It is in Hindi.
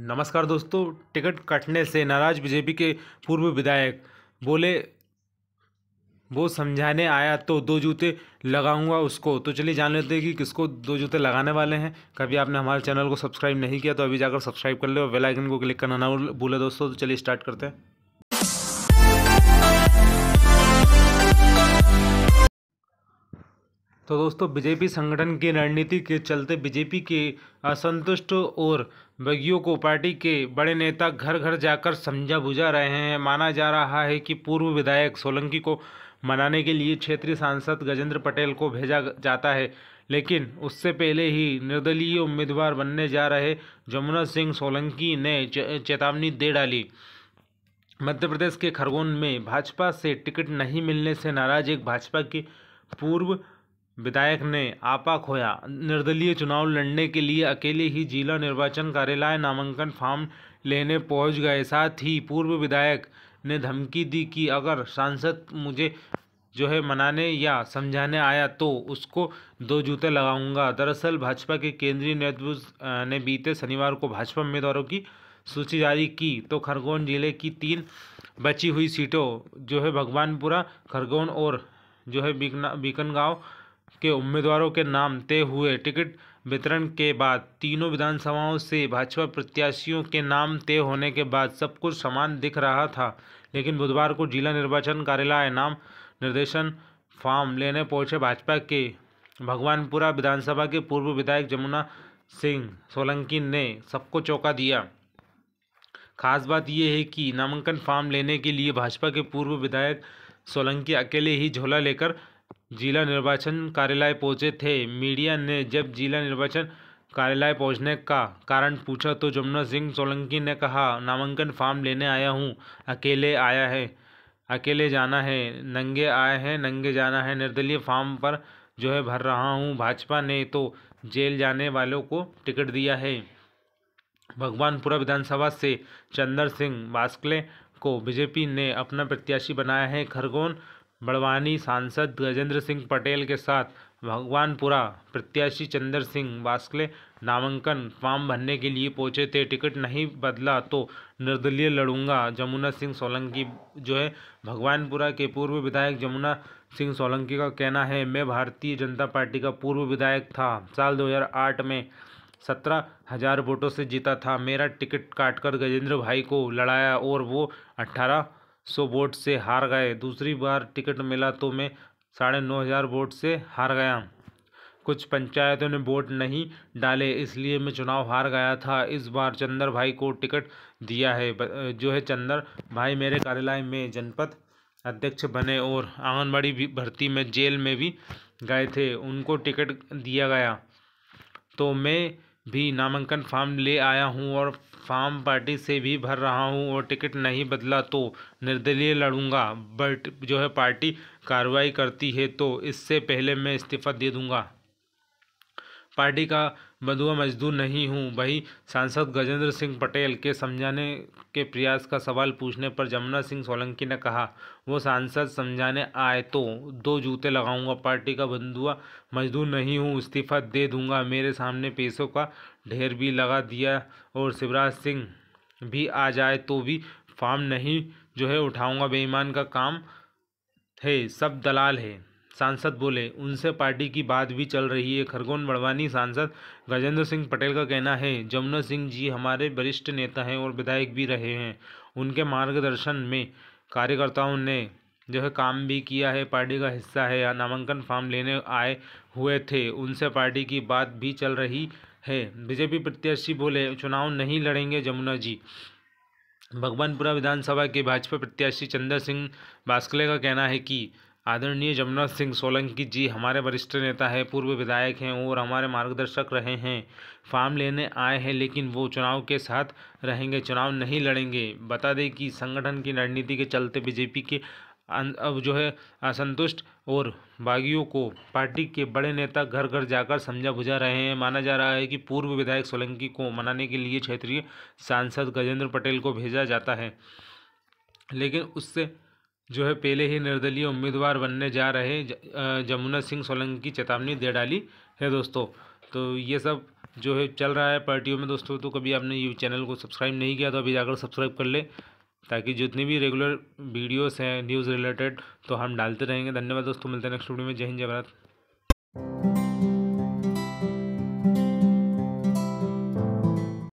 नमस्कार दोस्तों टिकट कटने से नाराज बीजेपी के पूर्व विधायक बोले वो समझाने आया तो दो जूते लगाऊंगा उसको तो चलिए जान लेते हैं कि किसको दो जूते लगाने वाले हैं कभी आपने हमारे चैनल को सब्सक्राइब नहीं किया तो अभी जाकर सब्सक्राइब कर ले और बेल आइकन को क्लिक करना ना भूले दोस्तों तो चलिए स्टार्ट करते हैं तो दोस्तों बीजेपी संगठन की रणनीति के चलते बीजेपी के असंतुष्ट और बगियों को पार्टी के बड़े नेता घर घर जाकर समझा बुझा रहे हैं माना जा रहा है कि पूर्व विधायक सोलंकी को मनाने के लिए क्षेत्रीय सांसद गजेंद्र पटेल को भेजा जाता है लेकिन उससे पहले ही निर्दलीय उम्मीदवार बनने जा रहे जमुना सिंह सोलंकी ने चेतावनी दे डाली मध्य प्रदेश के खरगोन में भाजपा से टिकट नहीं मिलने से नाराज एक भाजपा के पूर्व विधायक ने आपा खोया निर्दलीय चुनाव लड़ने के लिए अकेले ही जिला निर्वाचन कार्यालय नामांकन फॉर्म लेने पहुंच गए साथ ही पूर्व विधायक ने धमकी दी कि अगर सांसद मुझे जो है मनाने या समझाने आया तो उसको दो जूते लगाऊंगा दरअसल भाजपा के केंद्रीय नेतृत्व ने बीते शनिवार को भाजपा उम्मीदवारों की सूची जारी की तो खरगोन जिले की तीन बची हुई सीटों जो है भगवानपुरा खरगोन और जो है बीकना गाँव के उम्मीदवारों के नाम तय हुए टिकट वितरण के बाद तीनों विधानसभाओं से भाजपा प्रत्याशियों के नाम तय होने के बाद सब कुछ समान दिख रहा था लेकिन बुधवार को जिला निर्वाचन कार्यालय नाम निर्देशन फॉर्म लेने पहुंचे भाजपा के भगवानपुरा विधानसभा के पूर्व विधायक जमुना सिंह सोलंकी ने सबको चौंका दिया खास बात यह है कि नामांकन फॉर्म लेने के लिए भाजपा के पूर्व विधायक सोलंकी अकेले ही झोला लेकर जिला निर्वाचन कार्यालय पहुंचे थे मीडिया ने जब जिला निर्वाचन कार्यालय पहुंचने का कारण पूछा तो जमुना सिंह सोलंकी ने कहा नामांकन फॉर्म लेने आया हूं अकेले आया है अकेले जाना है नंगे आए हैं नंगे जाना है निर्दलीय फॉर्म पर जो है भर रहा हूं भाजपा ने तो जेल जाने वालों को टिकट दिया है भगवानपुरा विधानसभा से चंद्र सिंह बास्कले को बीजेपी ने अपना प्रत्याशी बनाया है खरगोन बड़वानी सांसद गजेंद्र सिंह पटेल के साथ भगवानपुरा प्रत्याशी चंद्र सिंह बास्कले नामांकन फॉर्म भरने के लिए पहुंचे थे टिकट नहीं बदला तो निर्दलीय लड़ूंगा जमुना सिंह सोलंकी जो है भगवानपुरा के पूर्व विधायक जमुना सिंह सोलंकी का कहना है मैं भारतीय जनता पार्टी का पूर्व विधायक था साल 2008 में सत्रह हज़ार वोटों से जीता था मेरा टिकट काटकर गजेंद्र भाई को लड़ाया और वो अट्ठारह सौ वोट से हार गए दूसरी बार टिकट मिला तो मैं साढ़े नौ हज़ार वोट से हार गया कुछ पंचायतों ने वोट नहीं डाले इसलिए मैं चुनाव हार गया था इस बार चंदर भाई को टिकट दिया है जो है चंदर भाई मेरे कार्यालय में जनपद अध्यक्ष बने और आंगनबाड़ी भर्ती में जेल में भी गए थे उनको टिकट दिया गया तो मैं भी नामांकन फार्म ले आया हूं और फार्म पार्टी से भी भर रहा हूं और टिकट नहीं बदला तो निर्दलीय लड़ूंगा बट जो है पार्टी कार्रवाई करती है तो इससे पहले मैं इस्तीफ़ा दे दूंगा पार्टी का मधुआ मजदूर नहीं हूं वही सांसद गजेंद्र सिंह पटेल के समझाने के प्रयास का सवाल पूछने पर जमुना सिंह सोलंकी ने कहा वो सांसद समझाने आए तो दो जूते लगाऊंगा पार्टी का बंधुआ मजदूर नहीं हूं इस्तीफा दे दूंगा मेरे सामने पैसों का ढेर भी लगा दिया और शिवराज सिंह भी आ जाए तो भी फार्म नहीं जो है उठाऊँगा बेईमान का काम है सब दलाल है सांसद बोले उनसे पार्टी की बात भी चल रही है खरगोन बड़वानी सांसद गजेंद्र सिंह पटेल का कहना है जमुना सिंह जी हमारे वरिष्ठ नेता हैं और विधायक भी रहे हैं उनके मार्गदर्शन में कार्यकर्ताओं ने जो है काम भी किया है पार्टी का हिस्सा है या नामांकन फॉर्म लेने आए हुए थे उनसे पार्टी की बात भी चल रही है बीजेपी प्रत्याशी बोले चुनाव नहीं लड़ेंगे जमुना जी भगवानपुरा विधानसभा के भाजपा प्रत्याशी चंद्र सिंह बास्कले का कहना है कि आदरणीय जमुना सिंह सोलंकी जी हमारे वरिष्ठ नेता हैं पूर्व विधायक हैं और हमारे मार्गदर्शक रहे हैं फार्म लेने आए हैं लेकिन वो चुनाव के साथ रहेंगे चुनाव नहीं लड़ेंगे बता दें कि संगठन की रणनीति के चलते बीजेपी के अं-, अब जो है असंतुष्ट और बागियों को पार्टी के बड़े नेता घर घर जाकर समझा बुझा रहे हैं माना जा रहा है कि पूर्व विधायक सोलंकी को मनाने के लिए क्षेत्रीय सांसद गजेंद्र पटेल को भेजा जाता है लेकिन उससे जो है पहले ही निर्दलीय उम्मीदवार बनने जा रहे जमुना सिंह सोलंकी की चेतावनी दे डाली है दोस्तों तो ये सब जो है चल रहा है पार्टियों में दोस्तों तो कभी आपने यू चैनल को सब्सक्राइब नहीं किया तो अभी जाकर सब्सक्राइब कर ले ताकि जितनी भी रेगुलर वीडियोस हैं न्यूज़ रिलेटेड तो हम डालते रहेंगे धन्यवाद दोस्तों मिलते हैं नेक्स्ट वीडियो में जय हिंद जय भारत